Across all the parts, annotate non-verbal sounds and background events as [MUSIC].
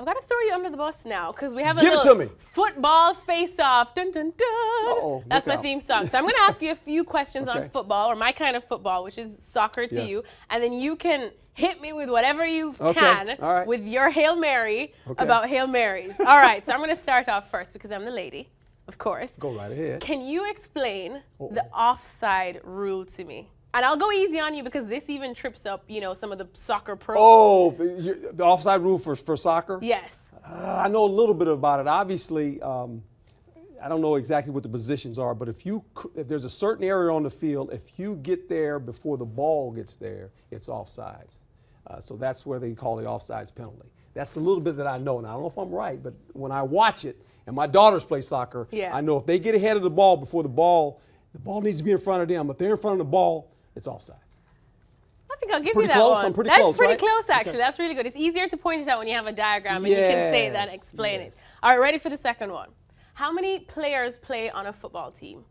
I'm gonna throw you under the bus now because we have a Give little football face-off. Dun dun dun. Uh-oh, That's my out. theme song. So I'm gonna ask you a few questions okay. on football or my kind of football, which is soccer to yes. you, and then you can hit me with whatever you okay. can right. with your hail mary okay. about hail marys. All right. So I'm gonna start off first because I'm the lady, of course. Go right ahead. Can you explain Uh-oh. the offside rule to me? and I'll go easy on you because this even trips up, you know, some of the soccer pros. Oh, the offside rule for, for soccer? Yes. Uh, I know a little bit about it. Obviously, um, I don't know exactly what the positions are, but if you if there's a certain area on the field, if you get there before the ball gets there, it's offsides. Uh, so that's where they call the offsides penalty. That's a little bit that I know, and I don't know if I'm right, but when I watch it, and my daughters play soccer, yeah. I know if they get ahead of the ball before the ball, the ball needs to be in front of them. If they're in front of the ball, it's offsides. I think I'll give pretty you that close. one. I'm pretty That's close, pretty right? close, actually. Okay. That's really good. It's easier to point it out when you have a diagram yes, and you can say that, explain yes. it. All right, ready for the second one. How many players play on a football team?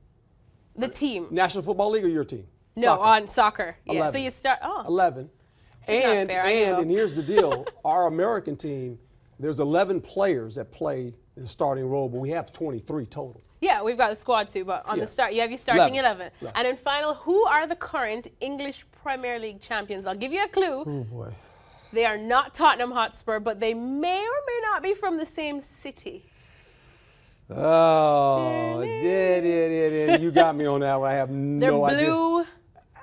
The uh, team. National Football League or your team? No, soccer. on soccer. Yeah. 11. So you start. Oh. 11. and, fair, and, and here's the deal [LAUGHS] our American team there's 11 players that play in starting role, but we have 23 total. Yeah, we've got a squad too, but on yes. the start, you have your starting 11. 11. 11. And in final, who are the current English Premier League champions? I'll give you a clue. Oh, boy. They are not Tottenham Hotspur, but they may or may not be from the same city. Oh, You got me on that one. I have [LAUGHS] no They're blue. idea.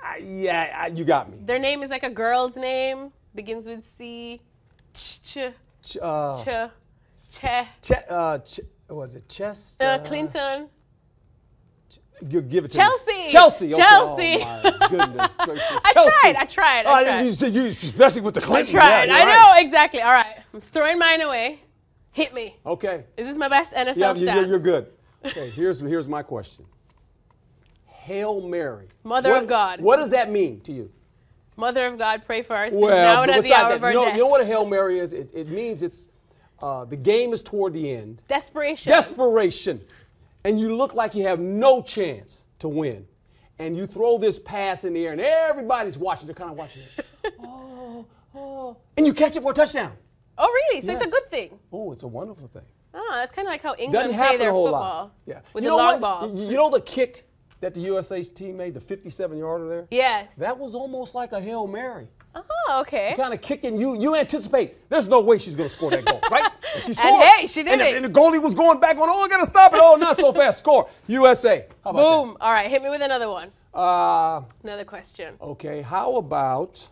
I, yeah, I, you got me. Their name is like a girl's name, begins with C. Ch -ch Ch. Uh, che. Che. Che. Uh, che was it Chester? Uh, Clinton. You give it to Chelsea. Me. Chelsea. Okay. Chelsea. Oh, [LAUGHS] goodness I Chelsea. tried. I tried. I oh, tried. Oh, you, said you, especially with the Clinton. I tried. Yeah, I right. know exactly. All right. I'm throwing mine away. Hit me. Okay. Is this my best NFL yeah, you, you're, you're good. Okay. Here's here's my question. Hail Mary. Mother what, of God. What does that mean to you? Mother of God, pray for our sins well, now and at the hour that, of our you know, death. You know what a Hail Mary is? It, it means it's uh, the game is toward the end. Desperation. Desperation. And you look like you have no chance to win. And you throw this pass in the air, and everybody's watching. They're kind of watching it. [LAUGHS] oh, oh. And you catch it for a touchdown. Oh, really? So yes. it's a good thing. Oh, it's a wonderful thing. Oh, that's kind of like how England Doesn't play their football. Lot. Yeah. With you the long what? ball. You know the kick that the USA's team made, the 57 yarder there? Yes. That was almost like a Hail Mary. Oh, okay. Kind of kicking you. You anticipate there's no way she's going to score that goal, right? [LAUGHS] And she scored. And hey, she did and, it. And the goalie was going back on, oh, I got to stop it. Oh, not so fast. Score. USA. How about Boom. That? All right, hit me with another one. Uh, another question. Okay, how about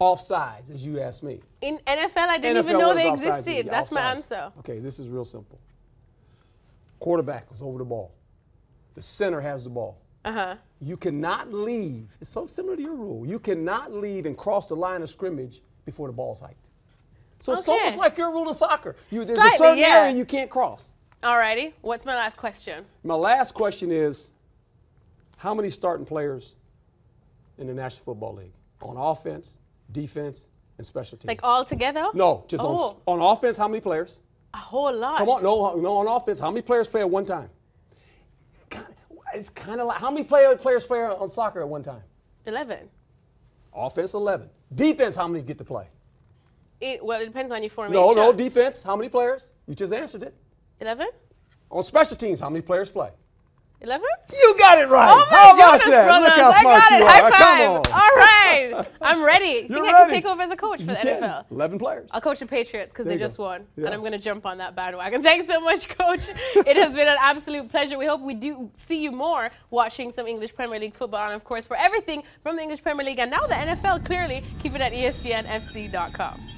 offsides, as you asked me? In NFL, I didn't NFL even know they existed. That's offsides. my answer. Okay, this is real simple. Quarterback was over the ball. The center has the ball. Uh-huh. You cannot leave. It's so similar to your rule. You cannot leave and cross the line of scrimmage before the ball's hiked. So okay. it's almost like your rule in soccer. You, there's Slightly, a certain yeah. area you can't cross. Alrighty. What's my last question? My last question is, how many starting players in the National Football League on offense, defense, and special teams? Like all together? No, just oh. on, on offense. How many players? A whole lot. Come on, no, no. On offense, how many players play at one time? it's kind of like how many play, players play on soccer at one time? 11. Offense 11. Defense, how many get to play? It, well, it depends on your formation. No, no, defense, how many players? You just answered it. 11? On special teams, how many players play? 11? You got it right. Oh how goodness, about that? Brothers, Look how I smart you are. Come on. [LAUGHS] I'm ready. You're I think ready. I can take over as a coach for you the can. NFL. 11 players. I'll coach the Patriots because they just go. won. Yeah. And I'm going to jump on that bandwagon. [LAUGHS] Thanks so much, coach. it has been an absolute pleasure. We hope we do see you more watching some English Premier League football. And of course, for everything from the English Premier League and now the NFL, clearly, keep it at ESPNFC.com.